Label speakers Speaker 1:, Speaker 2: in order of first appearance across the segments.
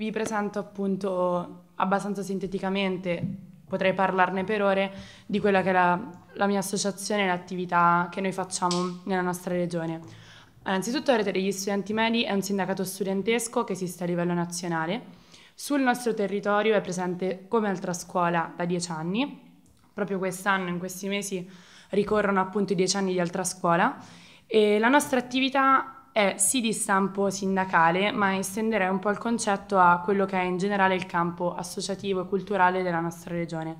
Speaker 1: vi presento appunto abbastanza sinteticamente potrei parlarne per ore, di quella che è la, la mia associazione e l'attività che noi facciamo nella nostra regione. Eh, innanzitutto Rete degli Studenti Medi è un sindacato studentesco che esiste a livello nazionale. Sul nostro territorio è presente come altra scuola da dieci anni. Proprio quest'anno, in questi mesi, ricorrono appunto i dieci anni di altra scuola. E la nostra attività è sì di stampo sindacale, ma estenderei un po' il concetto a quello che è in generale il campo associativo e culturale della nostra regione.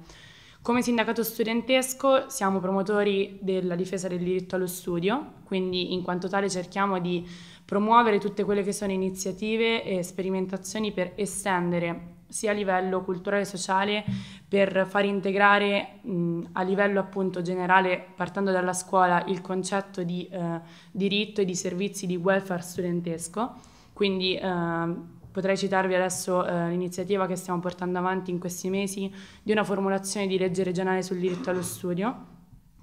Speaker 1: Come sindacato studentesco siamo promotori della difesa del diritto allo studio, quindi in quanto tale cerchiamo di promuovere tutte quelle che sono iniziative e sperimentazioni per estendere sia a livello culturale e sociale per far integrare mh, a livello appunto generale, partendo dalla scuola, il concetto di eh, diritto e di servizi di welfare studentesco. Quindi eh, potrei citarvi adesso eh, l'iniziativa che stiamo portando avanti in questi mesi di una formulazione di legge regionale sul diritto allo studio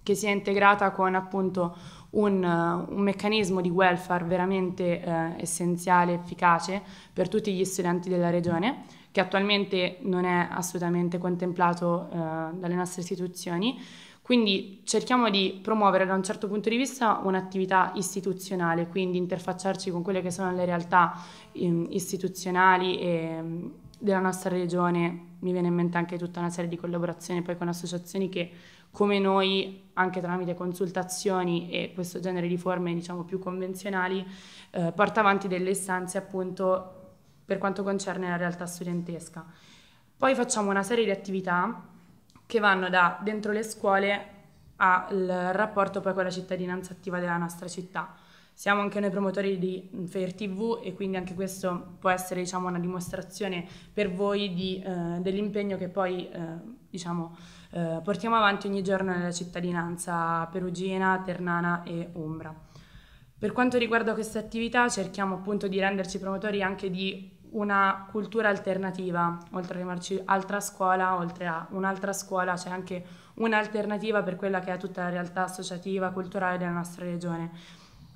Speaker 1: che sia integrata con appunto un, eh, un, meccanismo di welfare veramente eh, essenziale, efficace per tutti gli studenti della regione che attualmente non è assolutamente contemplato eh, dalle nostre istituzioni. Quindi cerchiamo di promuovere da un certo punto di vista un'attività istituzionale, quindi interfacciarci con quelle che sono le realtà ehm, istituzionali e, ehm, della nostra regione, mi viene in mente anche tutta una serie di collaborazioni poi con associazioni che come noi, anche tramite consultazioni e questo genere di forme diciamo più convenzionali, eh, porta avanti delle istanze appunto per quanto concerne la realtà studentesca. Poi facciamo una serie di attività che vanno da dentro le scuole al rapporto poi con la cittadinanza attiva della nostra città. Siamo anche noi promotori di Fair TV e quindi anche questo può essere diciamo, una dimostrazione per voi di, eh, dell'impegno che poi eh, diciamo, eh, portiamo avanti ogni giorno nella cittadinanza perugina, ternana e umbra. Per quanto riguarda queste attività cerchiamo appunto di renderci promotori anche di una cultura alternativa, oltre a chiamarci altra scuola, oltre a un'altra scuola c'è anche un'alternativa per quella che è tutta la realtà associativa, culturale della nostra regione.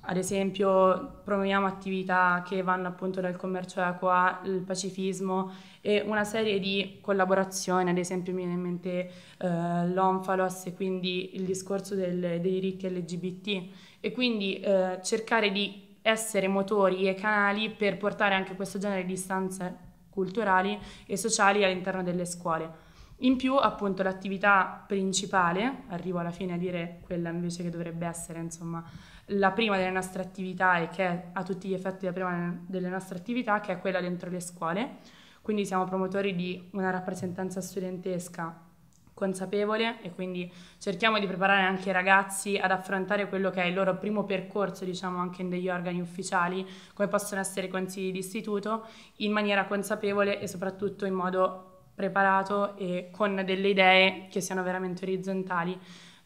Speaker 1: Ad esempio promuoviamo attività che vanno appunto dal commercio equo al pacifismo e una serie di collaborazioni, ad esempio mi viene in mente eh, l'Onfalos e quindi il discorso del, dei diritti LGBT e quindi eh, cercare di essere motori e canali per portare anche questo genere di istanze culturali e sociali all'interno delle scuole. In più, appunto, l'attività principale, arrivo alla fine a dire quella invece che dovrebbe essere, insomma, la prima delle nostre attività e che è a tutti gli effetti la prima delle nostre attività, che è quella dentro le scuole. Quindi siamo promotori di una rappresentanza studentesca consapevole e quindi cerchiamo di preparare anche i ragazzi ad affrontare quello che è il loro primo percorso, diciamo anche in degli organi ufficiali, come possono essere i consigli di istituto, in maniera consapevole e soprattutto in modo preparato e con delle idee che siano veramente orizzontali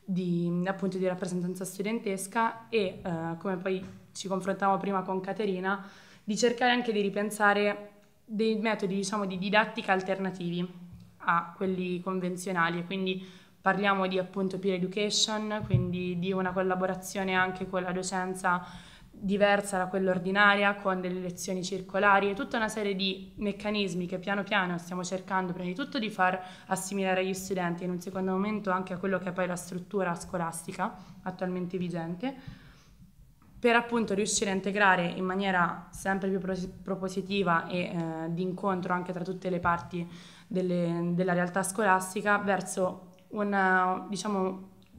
Speaker 1: di, appunto, di rappresentanza studentesca e eh, come poi ci confrontavamo prima con Caterina, di cercare anche di ripensare dei metodi diciamo, di didattica alternativi a quelli convenzionali e quindi parliamo di appunto peer education, quindi di una collaborazione anche con la docenza diversa da quella ordinaria, con delle lezioni circolari e tutta una serie di meccanismi che piano piano stiamo cercando prima di tutto di far assimilare agli studenti e in un secondo momento anche a quello che è poi la struttura scolastica attualmente vigente per appunto riuscire a integrare in maniera sempre più propositiva e eh, di incontro anche tra tutte le parti delle, della realtà scolastica verso una, diciamo,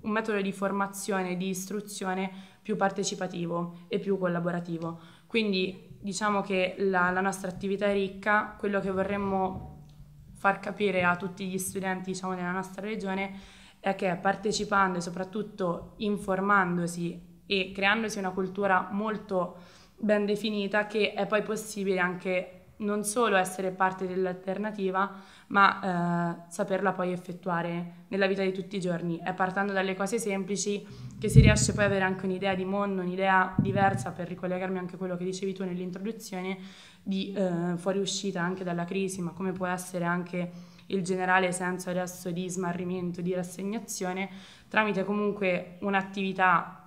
Speaker 1: un metodo di formazione, e di istruzione più partecipativo e più collaborativo. Quindi diciamo che la, la nostra attività è ricca, quello che vorremmo far capire a tutti gli studenti diciamo, della nostra regione è che partecipando e soprattutto informandosi e creandosi una cultura molto ben definita che è poi possibile anche non solo essere parte dell'alternativa, ma eh, saperla poi effettuare nella vita di tutti i giorni. È partendo dalle cose semplici che si riesce poi ad avere anche un'idea di mondo, un'idea diversa, per ricollegarmi anche a quello che dicevi tu nell'introduzione, di eh, fuoriuscita anche dalla crisi, ma come può essere anche il generale senso adesso di smarrimento, di rassegnazione, tramite comunque un'attività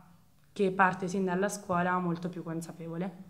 Speaker 1: che parte sin dalla scuola molto più consapevole.